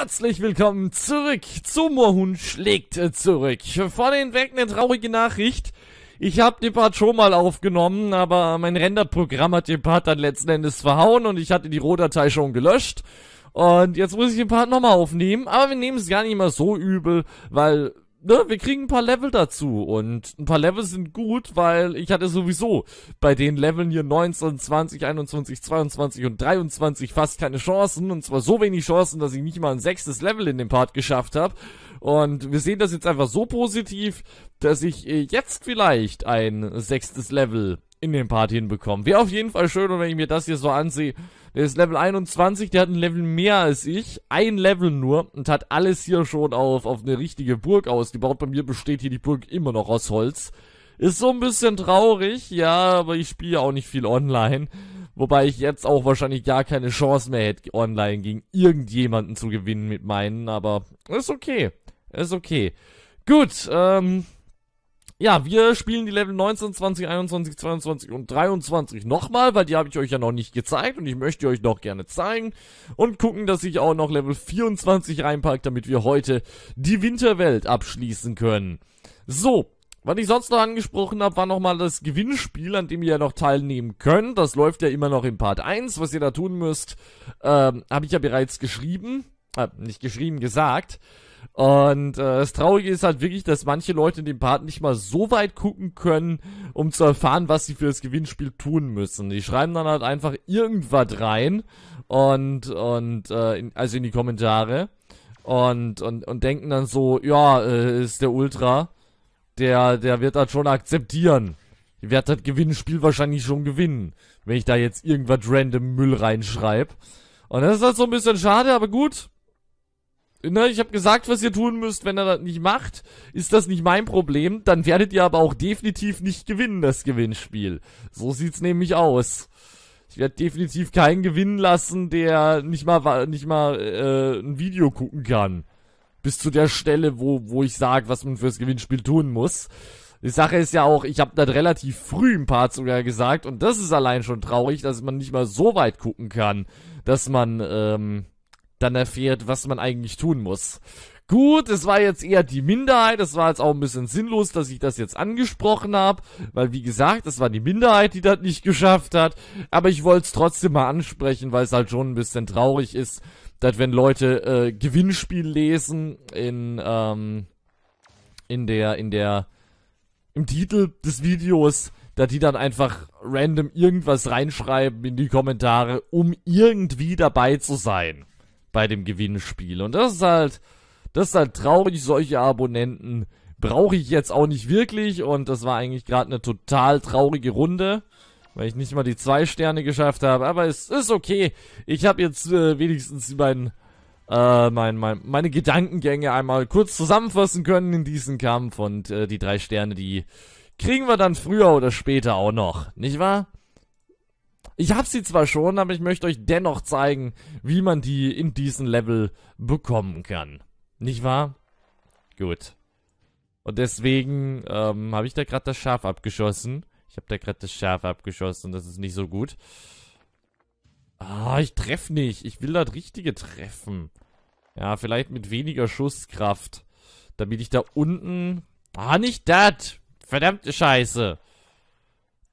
Herzlich willkommen zurück. zu Zumorhund schlägt zurück. Vorne Weg eine traurige Nachricht. Ich habe den Part schon mal aufgenommen, aber mein Renderprogramm hat den Part dann letzten Endes verhauen und ich hatte die Rohdatei schon gelöscht. Und jetzt muss ich den Part nochmal aufnehmen, aber wir nehmen es gar nicht mal so übel, weil ne, wir kriegen ein paar Level dazu und ein paar Level sind gut, weil ich hatte sowieso bei den Leveln hier 19, 20, 21, 22 und 23 fast keine Chancen und zwar so wenig Chancen, dass ich nicht mal ein sechstes Level in dem Part geschafft habe. Und wir sehen das jetzt einfach so positiv, dass ich äh, jetzt vielleicht ein sechstes Level in den Part hinbekommen. Wäre auf jeden Fall schön, und wenn ich mir das hier so ansehe, der ist Level 21, der hat ein Level mehr als ich, ein Level nur, und hat alles hier schon auf, auf eine richtige Burg ausgebaut. Bei mir besteht hier die Burg immer noch aus Holz. Ist so ein bisschen traurig, ja, aber ich spiele auch nicht viel online. Wobei ich jetzt auch wahrscheinlich gar keine Chance mehr hätte, online gegen irgendjemanden zu gewinnen mit meinen, aber ist okay. Ist okay. Gut, ähm, ja, wir spielen die Level 19, 20, 21, 22 und 23 nochmal, weil die habe ich euch ja noch nicht gezeigt und ich möchte euch noch gerne zeigen. Und gucken, dass ich auch noch Level 24 reinpacke, damit wir heute die Winterwelt abschließen können. So, was ich sonst noch angesprochen habe, war nochmal das Gewinnspiel, an dem ihr ja noch teilnehmen könnt. Das läuft ja immer noch in Part 1. Was ihr da tun müsst, ähm, habe ich ja bereits geschrieben äh, nicht geschrieben, gesagt. Und äh, das Traurige ist halt wirklich, dass manche Leute in dem Part nicht mal so weit gucken können, um zu erfahren, was sie für das Gewinnspiel tun müssen. Die schreiben dann halt einfach irgendwas rein und, und äh, in, also in die Kommentare und, und, und denken dann so, ja, äh, ist der Ultra, der, der wird das schon akzeptieren. Ich werde das Gewinnspiel wahrscheinlich schon gewinnen, wenn ich da jetzt irgendwas random Müll reinschreibe. Und das ist halt so ein bisschen schade, aber gut. Ne, ich habe gesagt, was ihr tun müsst. Wenn er das nicht macht, ist das nicht mein Problem. Dann werdet ihr aber auch definitiv nicht gewinnen, das Gewinnspiel. So sieht's nämlich aus. Ich werde definitiv keinen gewinnen lassen, der nicht mal nicht mal äh, ein Video gucken kann. Bis zu der Stelle, wo, wo ich sage, was man fürs Gewinnspiel tun muss. Die Sache ist ja auch, ich habe das relativ früh im Part sogar gesagt und das ist allein schon traurig, dass man nicht mal so weit gucken kann, dass man ähm, dann erfährt, was man eigentlich tun muss. Gut, es war jetzt eher die Minderheit, es war jetzt auch ein bisschen sinnlos, dass ich das jetzt angesprochen habe, weil wie gesagt, es war die Minderheit, die das nicht geschafft hat, aber ich wollte es trotzdem mal ansprechen, weil es halt schon ein bisschen traurig ist, dass wenn Leute äh, Gewinnspiel lesen in ähm, in der in der im Titel des Videos, da die dann einfach random irgendwas reinschreiben in die Kommentare, um irgendwie dabei zu sein bei dem Gewinnspiel. Und das ist halt, das ist halt traurig, solche Abonnenten brauche ich jetzt auch nicht wirklich. Und das war eigentlich gerade eine total traurige Runde, weil ich nicht mal die zwei Sterne geschafft habe. Aber es ist okay. Ich habe jetzt äh, wenigstens die äh, mein, mein, meine Gedankengänge einmal kurz zusammenfassen können in diesem Kampf. Und äh, die drei Sterne, die kriegen wir dann früher oder später auch noch. Nicht wahr? Ich habe sie zwar schon, aber ich möchte euch dennoch zeigen, wie man die in diesem Level bekommen kann. Nicht wahr? Gut. Und deswegen ähm, habe ich da gerade das Schaf abgeschossen. Ich habe da gerade das Schaf abgeschossen. Das ist nicht so gut. Ah, ich treffe nicht. Ich will das Richtige treffen. Ja, vielleicht mit weniger Schusskraft. Damit ich da unten... Ah, nicht das! Verdammte Scheiße!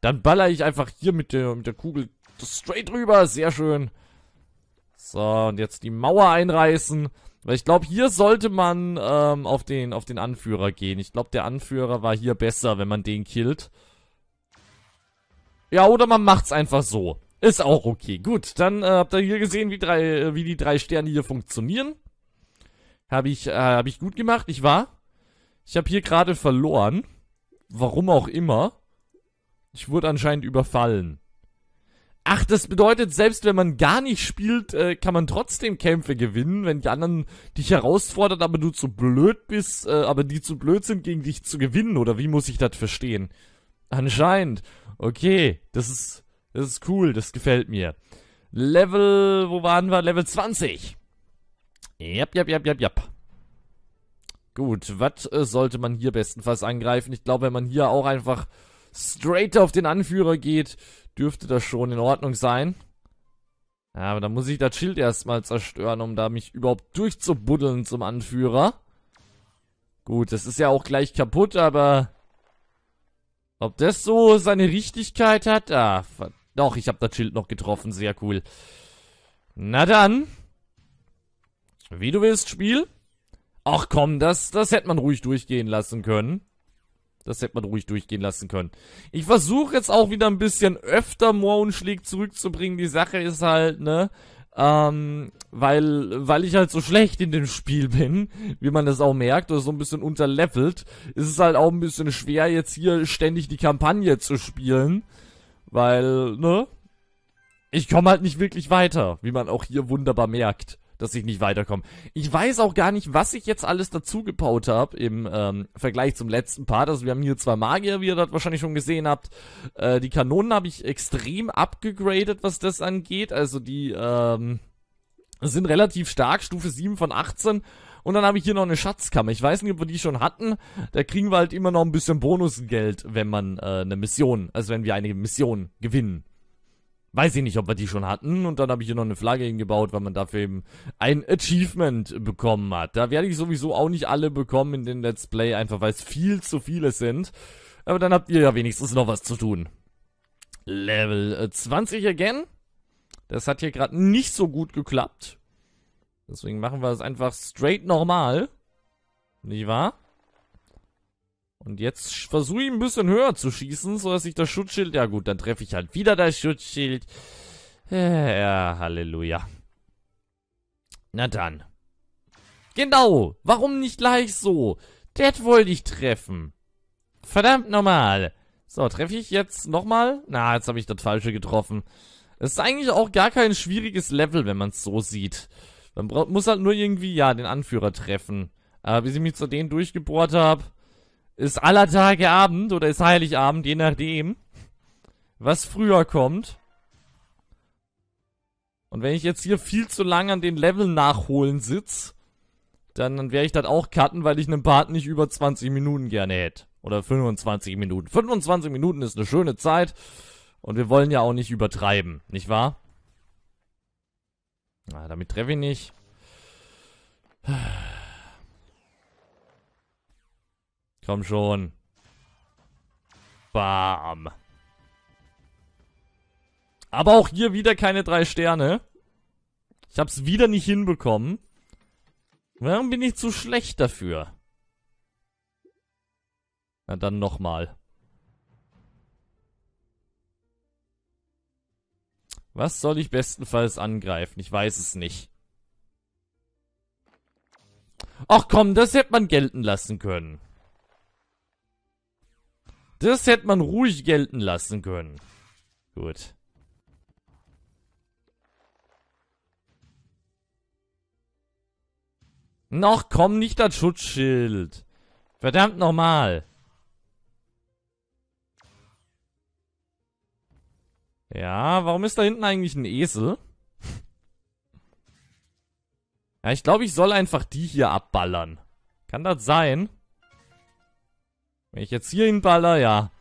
Dann baller ich einfach hier mit der, mit der Kugel Straight rüber, sehr schön. So, und jetzt die Mauer einreißen. Weil ich glaube, hier sollte man ähm, auf, den, auf den Anführer gehen. Ich glaube, der Anführer war hier besser, wenn man den killt. Ja, oder man macht's einfach so. Ist auch okay. Gut, dann äh, habt ihr hier gesehen, wie, drei, äh, wie die drei Sterne hier funktionieren. Habe ich, äh, hab ich gut gemacht, nicht wahr? Ich habe hier gerade verloren. Warum auch immer. Ich wurde anscheinend überfallen. Ach, das bedeutet, selbst wenn man gar nicht spielt, äh, kann man trotzdem Kämpfe gewinnen, wenn die anderen dich herausfordern, aber du zu blöd bist, äh, aber die zu blöd sind, gegen dich zu gewinnen, oder wie muss ich das verstehen? Anscheinend. Okay, das ist, das ist cool, das gefällt mir. Level, wo waren wir? Level 20. Jap, jap, jap, jap, jap. Gut, was äh, sollte man hier bestenfalls angreifen? Ich glaube, wenn man hier auch einfach straight auf den Anführer geht, dürfte das schon in Ordnung sein. Ja, aber dann muss ich das Schild erstmal zerstören, um da mich überhaupt durchzubuddeln zum Anführer. Gut, das ist ja auch gleich kaputt, aber... Ob das so seine Richtigkeit hat? Ah, doch, ich habe das Schild noch getroffen. Sehr cool. Na dann. Wie du willst, Spiel. Ach komm, das, das hätte man ruhig durchgehen lassen können. Das hätte man ruhig durchgehen lassen können. Ich versuche jetzt auch wieder ein bisschen öfter Moanschläg zurückzubringen. Die Sache ist halt, ne? Ähm, weil, weil ich halt so schlecht in dem Spiel bin, wie man das auch merkt, oder so ein bisschen unterlevelt, ist es halt auch ein bisschen schwer, jetzt hier ständig die Kampagne zu spielen. Weil, ne? Ich komme halt nicht wirklich weiter, wie man auch hier wunderbar merkt dass ich nicht weiterkomme. Ich weiß auch gar nicht, was ich jetzt alles dazu gebaut habe im ähm, Vergleich zum letzten Part. Also wir haben hier zwei Magier, wie ihr das wahrscheinlich schon gesehen habt. Äh, die Kanonen habe ich extrem abgegradet, was das angeht. Also die ähm, sind relativ stark, Stufe 7 von 18. Und dann habe ich hier noch eine Schatzkammer. Ich weiß nicht, ob wir die schon hatten. Da kriegen wir halt immer noch ein bisschen Bonusgeld, wenn man äh, eine Mission, also wenn wir eine Mission gewinnen weiß ich nicht, ob wir die schon hatten. Und dann habe ich hier noch eine Flagge hingebaut, weil man dafür eben ein Achievement bekommen hat. Da werde ich sowieso auch nicht alle bekommen in den Let's Play, einfach weil es viel zu viele sind. Aber dann habt ihr ja wenigstens noch was zu tun. Level 20 äh, again. Das hat hier gerade nicht so gut geklappt. Deswegen machen wir es einfach straight normal. Nicht wahr? Und jetzt versuche ich ein bisschen höher zu schießen, so dass ich das Schutzschild... Ja gut, dann treffe ich halt wieder das Schutzschild. Äh, ja, Halleluja. Na dann. Genau, warum nicht gleich so? Das wollte ich treffen. Verdammt nochmal. So, treffe ich jetzt nochmal? Na, jetzt habe ich das Falsche getroffen. Es ist eigentlich auch gar kein schwieriges Level, wenn man es so sieht. Man muss halt nur irgendwie, ja, den Anführer treffen. Aber äh, bis ich mich zu denen durchgebohrt habe ist aller Tage Abend oder ist Heiligabend, je nachdem, was früher kommt. Und wenn ich jetzt hier viel zu lange an den Level nachholen sitz, dann, dann werde ich das auch cutten, weil ich einen Part nicht über 20 Minuten gerne hätte. Oder 25 Minuten. 25 Minuten ist eine schöne Zeit. Und wir wollen ja auch nicht übertreiben, nicht wahr? Na, ah, damit treffe ich nicht. Komm schon. Bam. Aber auch hier wieder keine drei Sterne. Ich hab's wieder nicht hinbekommen. Warum bin ich zu schlecht dafür? Na dann nochmal. Was soll ich bestenfalls angreifen? Ich weiß es nicht. Ach komm, das hätte man gelten lassen können. Das hätte man ruhig gelten lassen können. Gut. Noch komm nicht das Schutzschild. Verdammt nochmal. Ja, warum ist da hinten eigentlich ein Esel? ja, ich glaube, ich soll einfach die hier abballern. Kann das sein? Wenn ich jetzt hier hinballer, ja.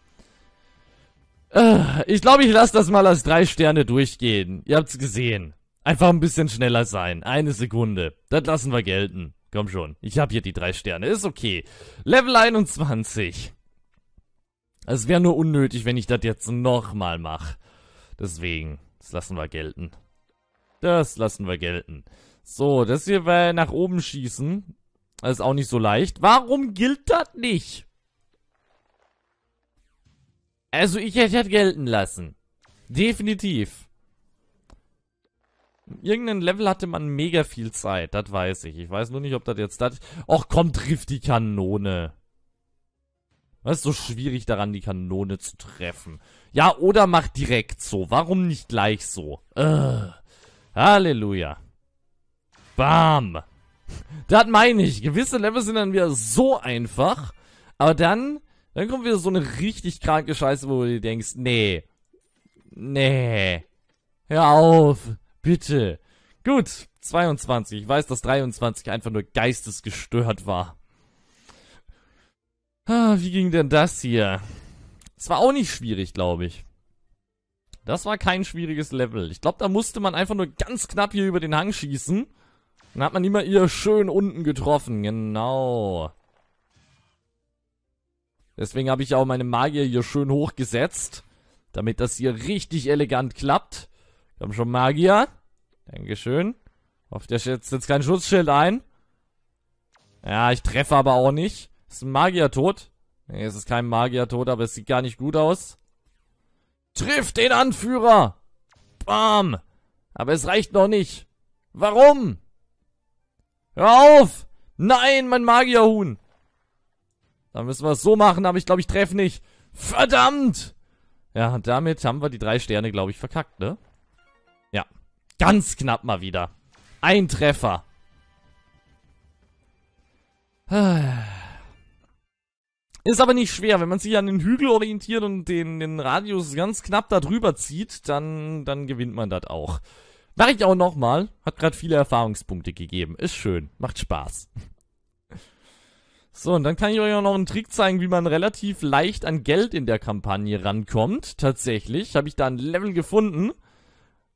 Äh, ich glaube, ich lasse das mal als drei Sterne durchgehen. Ihr habt's gesehen. Einfach ein bisschen schneller sein. Eine Sekunde. Das lassen wir gelten. Komm schon. Ich habe hier die drei Sterne. Ist okay. Level 21. Es wäre nur unnötig, wenn ich das jetzt nochmal mache. Deswegen, das lassen wir gelten. Das lassen wir gelten. So, das hier war nach oben schießen. Das ist auch nicht so leicht. Warum gilt das nicht? Also ich hätte das gelten lassen. Definitiv. Irgendein Level hatte man mega viel Zeit, das weiß ich. Ich weiß nur nicht, ob das jetzt das... Och komm, triff die Kanone. Was ist so schwierig daran, die Kanone zu treffen? Ja, oder mach direkt so. Warum nicht gleich so? Äh. Halleluja. Bam. Das meine ich. Gewisse Level sind dann wieder so einfach. Aber dann dann kommt wieder so eine richtig kranke Scheiße, wo du dir denkst, nee. Nee. Hör auf. Bitte. Gut, 22. Ich weiß, dass 23 einfach nur geistesgestört war. Ah, wie ging denn das hier? Es war auch nicht schwierig, glaube ich. Das war kein schwieriges Level. Ich glaube, da musste man einfach nur ganz knapp hier über den Hang schießen. Dann hat man immer ihr schön unten getroffen. Genau. Deswegen habe ich auch meine Magier hier schön hochgesetzt, damit das hier richtig elegant klappt. Wir haben schon Magier. Dankeschön. Hofft, der setzt jetzt kein Schutzschild ein. Ja, ich treffe aber auch nicht. Ist ein Magier tot? Nee, es ist kein Magier tot, aber es sieht gar nicht gut aus. Triff den Anführer! Bam! Aber es reicht noch nicht. Warum? Hör auf! Nein, mein Magierhuhn! Dann müssen wir es so machen, aber ich glaube, ich treffe nicht. Verdammt! Ja, damit haben wir die drei Sterne, glaube ich, verkackt, ne? Ja. Ganz knapp mal wieder. Ein Treffer. Ist aber nicht schwer. Wenn man sich an den Hügel orientiert und den, den Radius ganz knapp da drüber zieht, dann, dann gewinnt man das auch. Mach ich auch nochmal. Hat gerade viele Erfahrungspunkte gegeben. Ist schön. Macht Spaß. So, und dann kann ich euch auch noch einen Trick zeigen, wie man relativ leicht an Geld in der Kampagne rankommt. Tatsächlich habe ich da ein Level gefunden,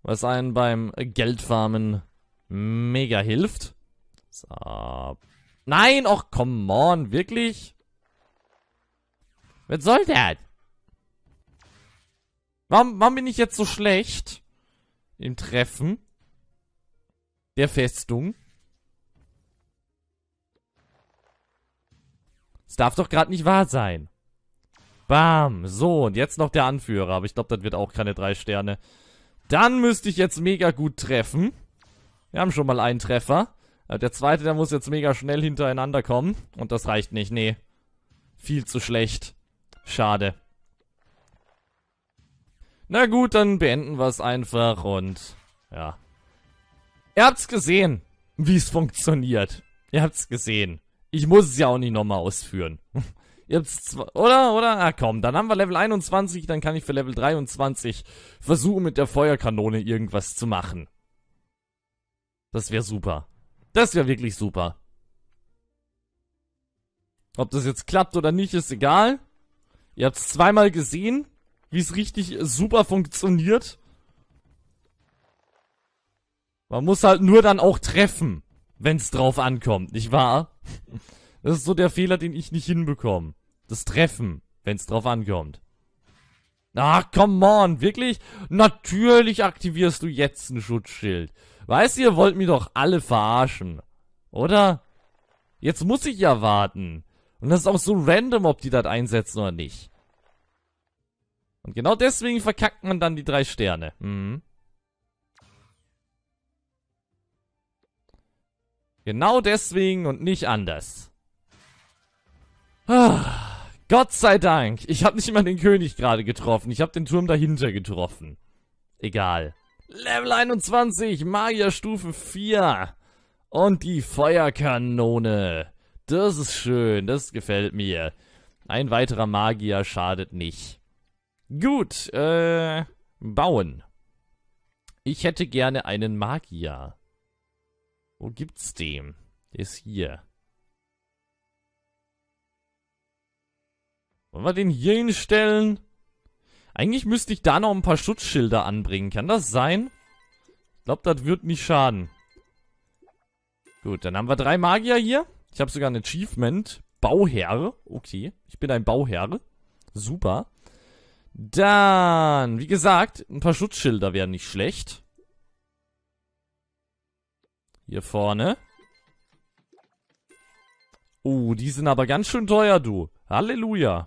was einen beim Geldfarmen mega hilft. So. Nein, och, come on, wirklich? Was soll das? Warum, warum bin ich jetzt so schlecht im Treffen der Festung? Es darf doch gerade nicht wahr sein. Bam. So, und jetzt noch der Anführer. Aber ich glaube, das wird auch keine drei Sterne. Dann müsste ich jetzt mega gut treffen. Wir haben schon mal einen Treffer. Äh, der zweite, der muss jetzt mega schnell hintereinander kommen. Und das reicht nicht. Nee. Viel zu schlecht. Schade. Na gut, dann beenden wir es einfach und ja. Ihr habt's gesehen, wie es funktioniert. Ihr habt's gesehen. Ich muss es ja auch nicht nochmal ausführen. Jetzt, oder? Oder? Ah, komm, dann haben wir Level 21, dann kann ich für Level 23 versuchen, mit der Feuerkanone irgendwas zu machen. Das wäre super. Das wäre wirklich super. Ob das jetzt klappt oder nicht, ist egal. Ihr habt es zweimal gesehen, wie es richtig super funktioniert. Man muss halt nur dann auch treffen wenn's drauf ankommt, nicht wahr? Das ist so der Fehler, den ich nicht hinbekomme. Das Treffen, wenn's drauf ankommt. Ah, come on, wirklich? Natürlich aktivierst du jetzt ein Schutzschild. Weißt du, ihr, wollt mir doch alle verarschen. Oder? Jetzt muss ich ja warten. Und das ist auch so random, ob die das einsetzen oder nicht. Und genau deswegen verkackt man dann die drei Sterne. Mhm. Genau deswegen und nicht anders. Ah, Gott sei Dank. Ich habe nicht mal den König gerade getroffen. Ich habe den Turm dahinter getroffen. Egal. Level 21, Magierstufe 4. Und die Feuerkanone. Das ist schön, das gefällt mir. Ein weiterer Magier schadet nicht. Gut, äh, bauen. Ich hätte gerne einen Magier. Wo gibt's den? Der ist hier. Wollen wir den hier hinstellen? Eigentlich müsste ich da noch ein paar Schutzschilder anbringen. Kann das sein? Ich glaube, das wird nicht schaden. Gut, dann haben wir drei Magier hier. Ich habe sogar ein Achievement. Bauherr. Okay, ich bin ein Bauherr. Super. Dann, wie gesagt, ein paar Schutzschilder wären nicht schlecht. Hier vorne. Uh, die sind aber ganz schön teuer, du. Halleluja.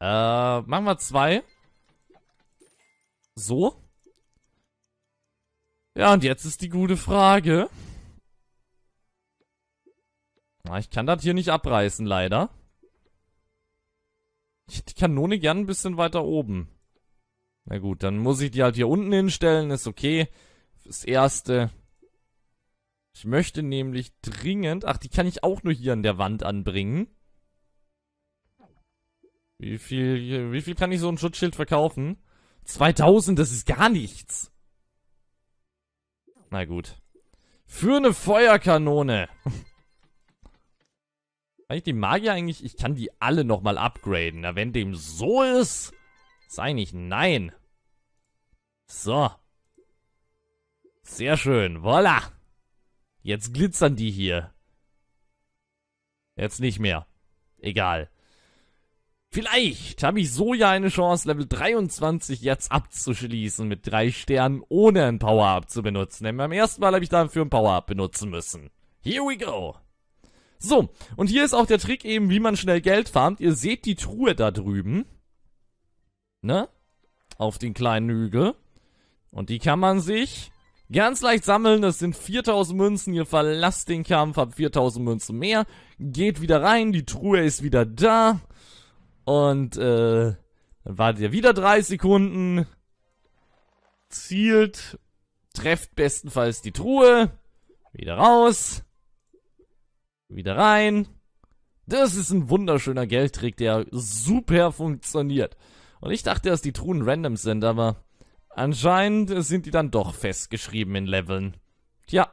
Äh, machen wir zwei. So. Ja, und jetzt ist die gute Frage. Ah, ich kann das hier nicht abreißen, leider. Ich hätte die Kanone gern ein bisschen weiter oben. Na gut, dann muss ich die halt hier unten hinstellen, ist okay. Das Erste. Ich möchte nämlich dringend... Ach, die kann ich auch nur hier an der Wand anbringen. Wie viel, wie viel kann ich so ein Schutzschild verkaufen? 2000, das ist gar nichts. Na gut. Für eine Feuerkanone. kann ich die Magier eigentlich... Ich kann die alle nochmal upgraden. Na, wenn dem so ist... Sei nicht nein. So. Sehr schön. Voila. Jetzt glitzern die hier. Jetzt nicht mehr. Egal. Vielleicht habe ich so ja eine Chance, Level 23 jetzt abzuschließen mit drei Sternen, ohne ein Power-Up zu benutzen. Denn beim ersten Mal habe ich dafür ein Power-Up benutzen müssen. Here we go. So, und hier ist auch der Trick eben, wie man schnell Geld farmt. Ihr seht die Truhe da drüben. Ne? Auf den kleinen Hügel. Und die kann man sich Ganz leicht sammeln, das sind 4000 Münzen, ihr verlasst den Kampf, habt 4000 Münzen mehr, geht wieder rein, die Truhe ist wieder da und äh, dann wartet ihr wieder drei Sekunden, zielt, trefft bestenfalls die Truhe, wieder raus, wieder rein. Das ist ein wunderschöner Geldtrick, der super funktioniert. Und ich dachte, dass die Truhen random sind, aber Anscheinend sind die dann doch festgeschrieben in Leveln. Tja.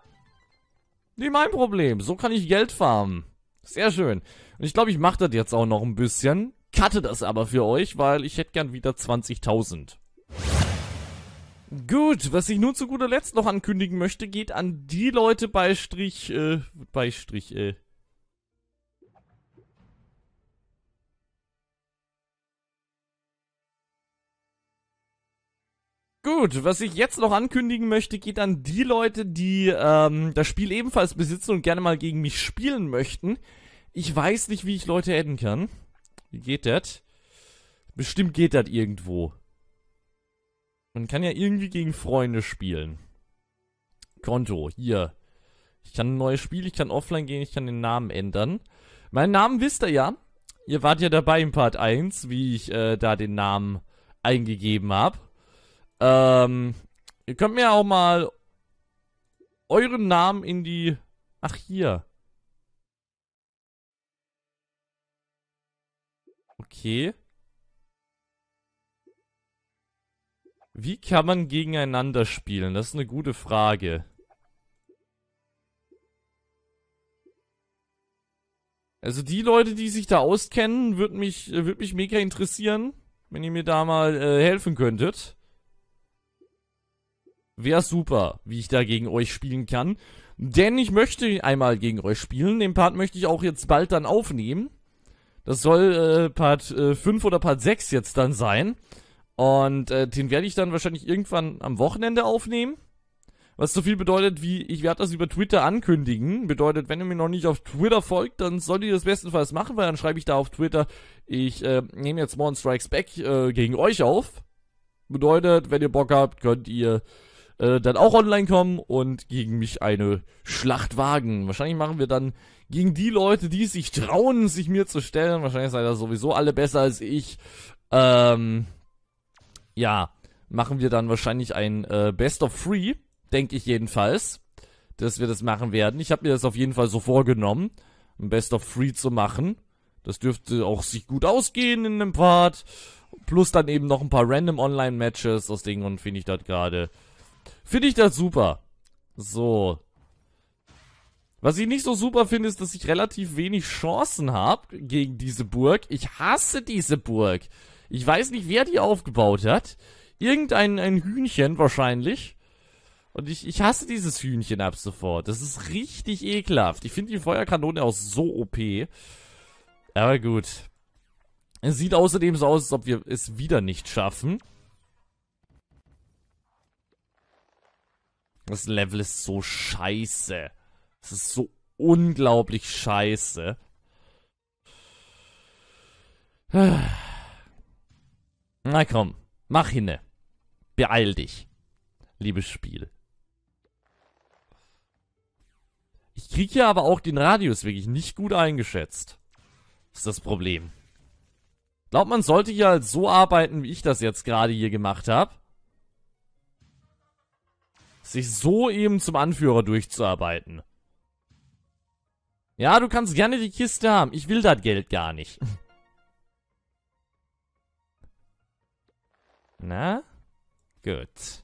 Nicht mein Problem. So kann ich Geld farmen. Sehr schön. Und ich glaube, ich mache das jetzt auch noch ein bisschen. Cutte das aber für euch, weil ich hätte gern wieder 20.000. Gut, was ich nun zu guter Letzt noch ankündigen möchte, geht an die Leute bei Strich, äh, bei Strich, äh, Gut, was ich jetzt noch ankündigen möchte, geht an die Leute, die ähm, das Spiel ebenfalls besitzen und gerne mal gegen mich spielen möchten. Ich weiß nicht, wie ich Leute adden kann. Wie geht das? Bestimmt geht das irgendwo. Man kann ja irgendwie gegen Freunde spielen. Konto, hier. Ich kann ein neues Spiel, ich kann offline gehen, ich kann den Namen ändern. Meinen Namen wisst ihr ja. Ihr wart ja dabei im Part 1, wie ich äh, da den Namen eingegeben habe. Ähm, ihr könnt mir auch mal euren Namen in die... Ach, hier. Okay. Wie kann man gegeneinander spielen? Das ist eine gute Frage. Also die Leute, die sich da auskennen, würde mich, würd mich mega interessieren, wenn ihr mir da mal äh, helfen könntet. Wäre super, wie ich da gegen euch spielen kann. Denn ich möchte einmal gegen euch spielen. Den Part möchte ich auch jetzt bald dann aufnehmen. Das soll äh, Part äh, 5 oder Part 6 jetzt dann sein. Und äh, den werde ich dann wahrscheinlich irgendwann am Wochenende aufnehmen. Was so viel bedeutet wie, ich werde das über Twitter ankündigen. Bedeutet, wenn ihr mir noch nicht auf Twitter folgt, dann solltet ihr das bestenfalls machen, weil dann schreibe ich da auf Twitter, ich äh, nehme jetzt Morn Strikes Back äh, gegen euch auf. Bedeutet, wenn ihr Bock habt, könnt ihr äh, dann auch online kommen und gegen mich eine Schlacht wagen. Wahrscheinlich machen wir dann gegen die Leute, die sich trauen, sich mir zu stellen. Wahrscheinlich seid ihr sowieso alle besser als ich. Ähm, ja, machen wir dann wahrscheinlich ein äh, Best of Free, denke ich jedenfalls, dass wir das machen werden. Ich habe mir das auf jeden Fall so vorgenommen, ein Best of Free zu machen. Das dürfte auch sich gut ausgehen in einem Part. Plus dann eben noch ein paar random Online-Matches. Das Ding und finde ich das gerade finde ich das super. So. Was ich nicht so super finde, ist, dass ich relativ wenig Chancen habe gegen diese Burg. Ich hasse diese Burg. Ich weiß nicht, wer die aufgebaut hat. Irgendein ein Hühnchen wahrscheinlich. Und ich, ich hasse dieses Hühnchen ab sofort. Das ist richtig ekelhaft. Ich finde die Feuerkanone auch so OP. Aber gut. Es sieht außerdem so aus, als ob wir es wieder nicht schaffen. Das Level ist so scheiße. Es ist so unglaublich scheiße. Na komm, mach hinne. Beeil dich, liebes Spiel. Ich kriege hier aber auch den Radius wirklich nicht gut eingeschätzt. Ist das Problem. Glaubt man sollte hier halt so arbeiten, wie ich das jetzt gerade hier gemacht habe sich so eben zum Anführer durchzuarbeiten. Ja, du kannst gerne die Kiste haben. Ich will das Geld gar nicht. Na? Gut.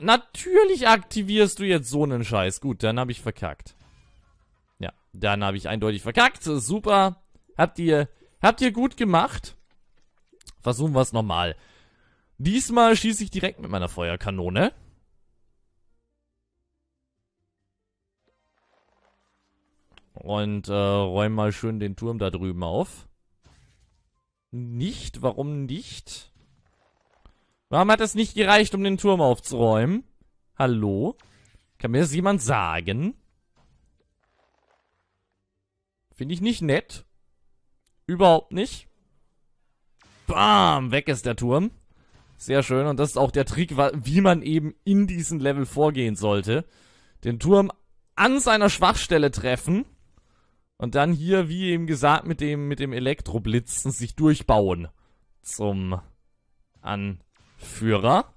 natürlich aktivierst du jetzt so einen Scheiß. Gut, dann habe ich verkackt. Ja, dann habe ich eindeutig verkackt. Super. Habt ihr, habt ihr gut gemacht. Versuchen wir es nochmal. Diesmal schieße ich direkt mit meiner Feuerkanone. Und äh, räume mal schön den Turm da drüben auf. Nicht? Warum nicht? Warum hat es nicht gereicht, um den Turm aufzuräumen? Hallo? Kann mir das jemand sagen? Finde ich nicht nett. Überhaupt nicht. Bam! Weg ist der Turm. Sehr schön. Und das ist auch der Trick, wie man eben in diesen Level vorgehen sollte. Den Turm an seiner Schwachstelle treffen und dann hier, wie eben gesagt, mit dem, mit dem Elektroblitzen sich durchbauen zum Anführer.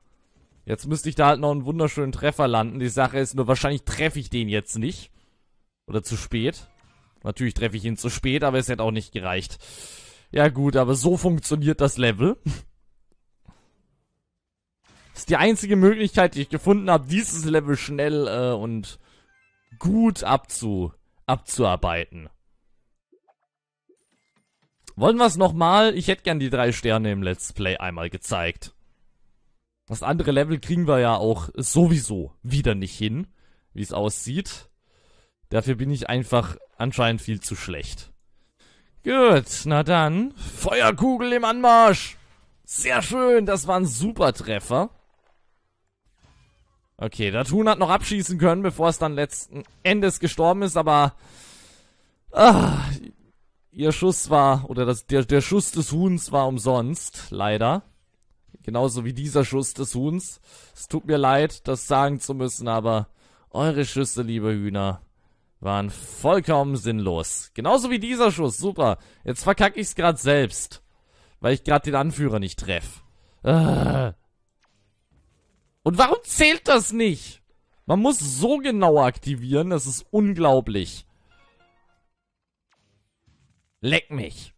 Jetzt müsste ich da halt noch einen wunderschönen Treffer landen. Die Sache ist nur, wahrscheinlich treffe ich den jetzt nicht. Oder zu spät. Natürlich treffe ich ihn zu spät, aber es hätte auch nicht gereicht. Ja gut, aber so funktioniert das Level ist die einzige Möglichkeit, die ich gefunden habe, dieses Level schnell äh, und gut abzu abzuarbeiten. Wollen wir es nochmal? Ich hätte gern die drei Sterne im Let's Play einmal gezeigt. Das andere Level kriegen wir ja auch sowieso wieder nicht hin, wie es aussieht. Dafür bin ich einfach anscheinend viel zu schlecht. Gut, na dann. Feuerkugel im Anmarsch! Sehr schön, das war ein super Treffer. Okay, der Thun hat noch abschießen können, bevor es dann letzten Endes gestorben ist, aber... Ah, ihr Schuss war, oder das, der, der Schuss des Huhns war umsonst, leider. Genauso wie dieser Schuss des Huhns. Es tut mir leid, das sagen zu müssen, aber eure Schüsse, liebe Hühner, waren vollkommen sinnlos. Genauso wie dieser Schuss, super. Jetzt verkacke ich es gerade selbst, weil ich gerade den Anführer nicht treffe. Ah. Und warum zählt das nicht? Man muss so genau aktivieren, das ist unglaublich. Leck mich.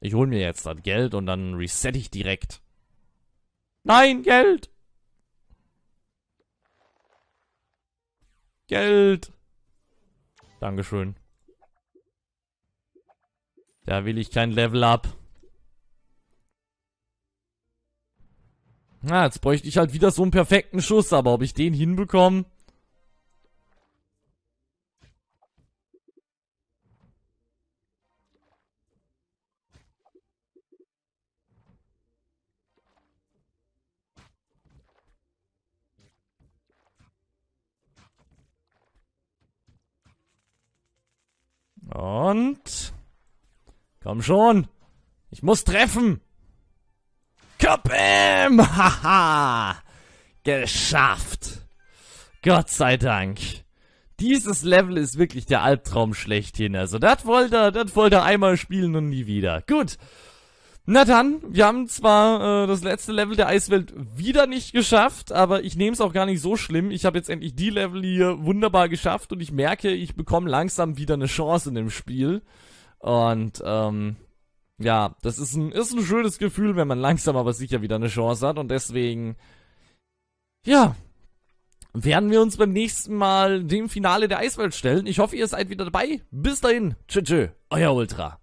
Ich hol mir jetzt das Geld und dann reset ich direkt. Nein, Geld! Geld! Dankeschön. Da will ich kein Level up. Na, jetzt bräuchte ich halt wieder so einen perfekten Schuss, aber ob ich den hinbekomme... Und... Komm schon! Ich muss treffen! Kabam! Haha! Geschafft! Gott sei Dank. Dieses Level ist wirklich der Albtraum schlechthin. Also, das wollte er, das wollte einmal spielen und nie wieder. Gut. Na dann, wir haben zwar äh, das letzte Level der Eiswelt wieder nicht geschafft, aber ich nehme es auch gar nicht so schlimm. Ich habe jetzt endlich die Level hier wunderbar geschafft und ich merke, ich bekomme langsam wieder eine Chance in dem Spiel. Und ähm, ja, das ist ein, ist ein schönes Gefühl, wenn man langsam aber sicher wieder eine Chance hat. Und deswegen, ja, werden wir uns beim nächsten Mal dem Finale der Eiswelt stellen. Ich hoffe, ihr seid wieder dabei. Bis dahin, tschö, tschö euer Ultra.